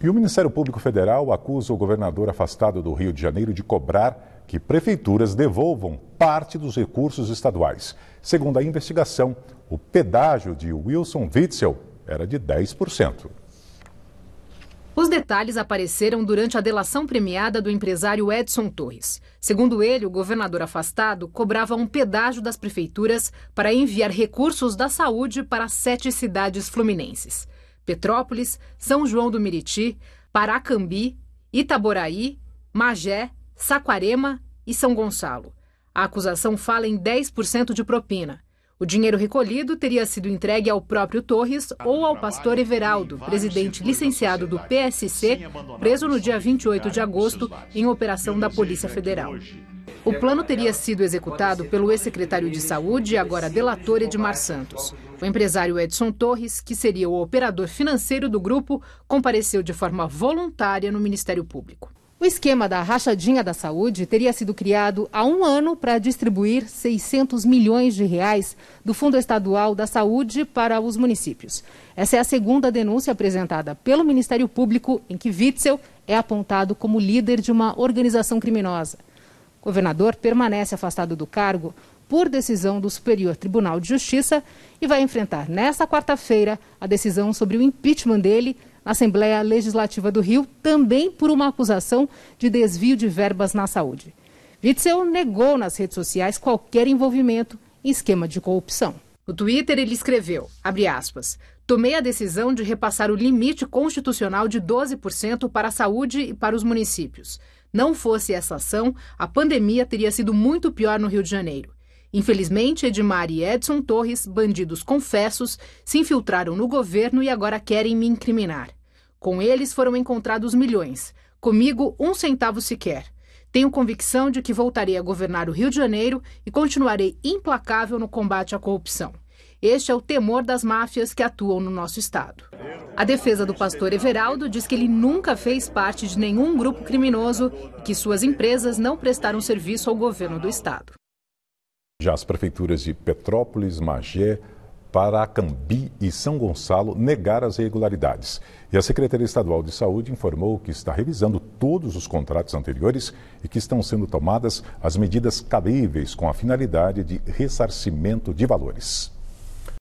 E o Ministério Público Federal acusa o governador afastado do Rio de Janeiro de cobrar que prefeituras devolvam parte dos recursos estaduais. Segundo a investigação, o pedágio de Wilson Witzel era de 10%. Os detalhes apareceram durante a delação premiada do empresário Edson Torres. Segundo ele, o governador afastado cobrava um pedágio das prefeituras para enviar recursos da saúde para sete cidades fluminenses. Petrópolis, São João do Meriti, Paracambi, Itaboraí, Magé, Saquarema e São Gonçalo. A acusação fala em 10% de propina. O dinheiro recolhido teria sido entregue ao próprio Torres ou ao pastor Everaldo, presidente licenciado do PSC, preso no dia 28 de agosto em operação da Polícia é Federal. O plano é teria sido executado pelo ex-secretário de Saúde e agora delator Edmar Santos. O empresário Edson Torres, que seria o operador financeiro do grupo, compareceu de forma voluntária no Ministério Público. O esquema da rachadinha da saúde teria sido criado há um ano para distribuir 600 milhões de reais do Fundo Estadual da Saúde para os municípios. Essa é a segunda denúncia apresentada pelo Ministério Público em que Witzel é apontado como líder de uma organização criminosa. O governador permanece afastado do cargo por decisão do Superior Tribunal de Justiça e vai enfrentar nesta quarta-feira a decisão sobre o impeachment dele na Assembleia Legislativa do Rio, também por uma acusação de desvio de verbas na saúde. Witzel negou nas redes sociais qualquer envolvimento em esquema de corrupção. No Twitter, ele escreveu, aspas, Tomei a decisão de repassar o limite constitucional de 12% para a saúde e para os municípios. Não fosse essa ação, a pandemia teria sido muito pior no Rio de Janeiro. Infelizmente, Edmar e Edson Torres, bandidos confessos, se infiltraram no governo e agora querem me incriminar. Com eles foram encontrados milhões, comigo um centavo sequer. Tenho convicção de que voltarei a governar o Rio de Janeiro e continuarei implacável no combate à corrupção. Este é o temor das máfias que atuam no nosso estado. A defesa do pastor Everaldo diz que ele nunca fez parte de nenhum grupo criminoso e que suas empresas não prestaram serviço ao governo do estado. Já as prefeituras de Petrópolis, Magé, Paracambi e São Gonçalo negaram as irregularidades. E a Secretaria Estadual de Saúde informou que está revisando todos os contratos anteriores e que estão sendo tomadas as medidas cabíveis com a finalidade de ressarcimento de valores.